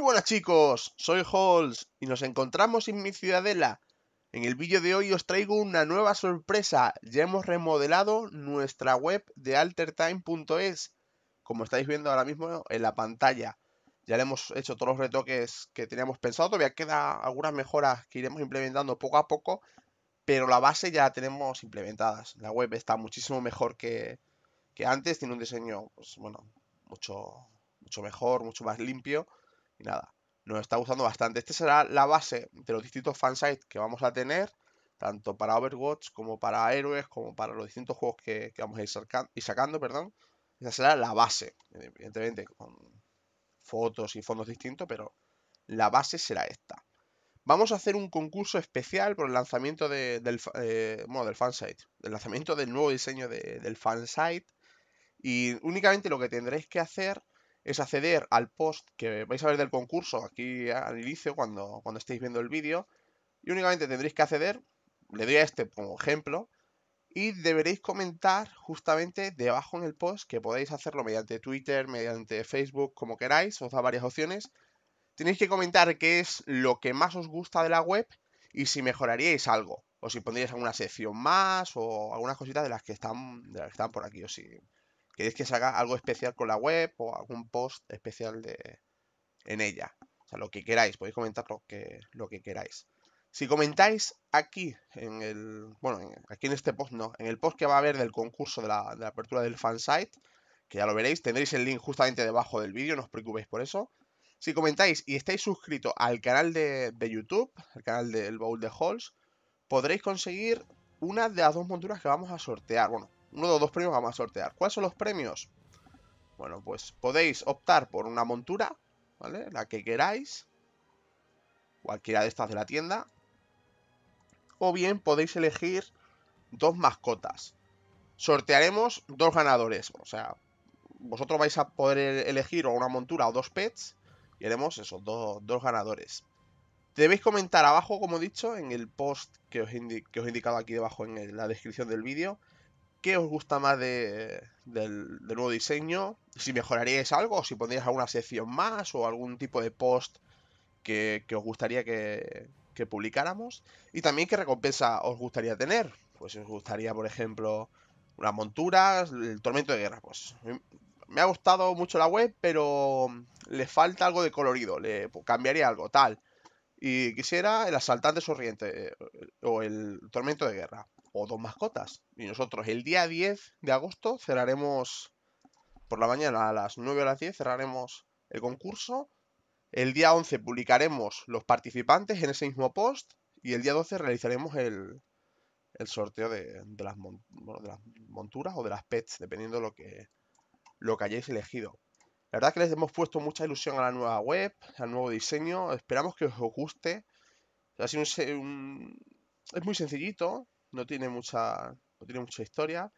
buenas chicos, soy Halls y nos encontramos en mi ciudadela. En el vídeo de hoy os traigo una nueva sorpresa, ya hemos remodelado nuestra web de altertime.es, como estáis viendo ahora mismo en la pantalla. Ya le hemos hecho todos los retoques que teníamos pensado, todavía queda algunas mejoras que iremos implementando poco a poco, pero la base ya la tenemos implementadas. La web está muchísimo mejor que, antes, tiene un diseño, pues, bueno, mucho, mucho mejor, mucho más limpio y nada, nos está gustando bastante. Esta será la base de los distintos fansites que vamos a tener, tanto para Overwatch como para héroes, como para los distintos juegos que, vamos a ir, sacando, sacando perdón. Esa será la base, evidentemente con fotos y fondos distintos, pero la base será esta. Vamos a hacer un concurso especial por el lanzamiento del, eh, del lanzamiento del nuevo diseño del del fansite. Y únicamente lo que tendréis que hacer es acceder al post que vais a ver del concurso aquí al inicio cuando, cuando estéis viendo el vídeo y únicamente tendréis que acceder, le doy a este como ejemplo y deberéis comentar justamente debajo en el post que podéis hacerlo mediante Twitter, mediante Facebook, como queráis, os da varias opciones. Tenéis que comentar qué es lo que más os gusta de la web y si mejoraríais algo, o si pondríais alguna sección más o algunas cositas de las que están, de las que están por aquí, o si queréis que se haga algo especial con la web o algún post especial de, en ella. O sea, lo que queráis, podéis comentar lo que, queráis. Si comentáis aquí, en el, bueno, aquí en este post no, en el post que va a haber del concurso de la, de la apertura del fansite, que ya lo veréis, tendréis el link justamente debajo del vídeo, no os preocupéis por eso. Si comentáis y estáis suscritos al canal de, de YouTube, al canal del Bowl de Halls, podréis conseguir una de las dos monturas que vamos a sortear. Bueno, uno de dos premios vamos a sortear. ¿Cuáles son los premios? Bueno, pues podéis optar por una montura, ¿vale? La que queráis. Cualquiera de estas de la tienda. O bien podéis elegir dos mascotas. Sortearemos dos ganadores. O sea, vosotros vais a poder e-, elegir o una montura o dos pets. Y haremos esos dos, ganadores. Debéis comentar abajo, como he dicho, en el post que os, que os he indicado aquí debajo en la descripción del vídeo, ¿Qué os gusta más del, nuevo diseño? Si mejoraríais algo, si pondríais alguna sección más, o algún tipo de post que, os gustaría que, publicáramos. Y también qué recompensa os gustaría tener. Pues si os gustaría, por ejemplo, unas monturas, el tormento de guerra. Pues me ha gustado mucho la web, pero le falta algo de colorido, le cambiaría algo, tal. Y quisiera el asaltante sonriente eh, o el tormento de guerra o dos mascotas. Y nosotros el día 10 de agosto cerraremos, por la mañana a las 9 o las 10 cerraremos el concurso. El día 11 publicaremos los participantes en ese mismo post y el día 12 realizaremos el, el sorteo de, las monturas o de las pets, dependiendo de lo que, lo que hayáis elegido. La verdad que les hemos puesto mucha ilusión a la nueva web, al nuevo diseño. Esperamos que os guste. Ha un, es muy sencillito, no tiene mucha, no tiene mucha historia.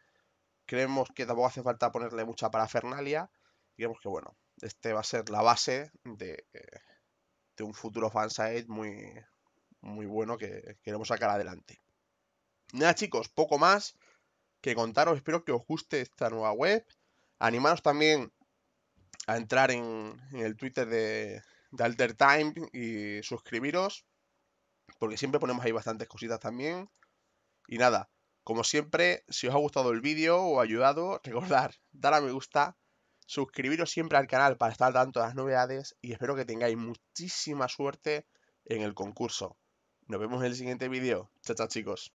Creemos que tampoco hace falta ponerle mucha parafernalia. Y que, bueno, este va a ser la base de, eh, de un futuro fansite muy, muy bueno que queremos sacar adelante. Nada, chicos, poco más que contaros. Espero que os guste esta nueva web. Animaros también a entrar en, el Twitter de, de Alter Time y suscribiros, porque siempre ponemos ahí bastantes cositas también. Y nada, como siempre, si os ha gustado el vídeo o ayudado, recordad dar a me gusta, suscribiros siempre al canal para estar tanto de las novedades y espero que tengáis muchísima suerte en el concurso. Nos vemos en el siguiente vídeo. Chao, chao chicos.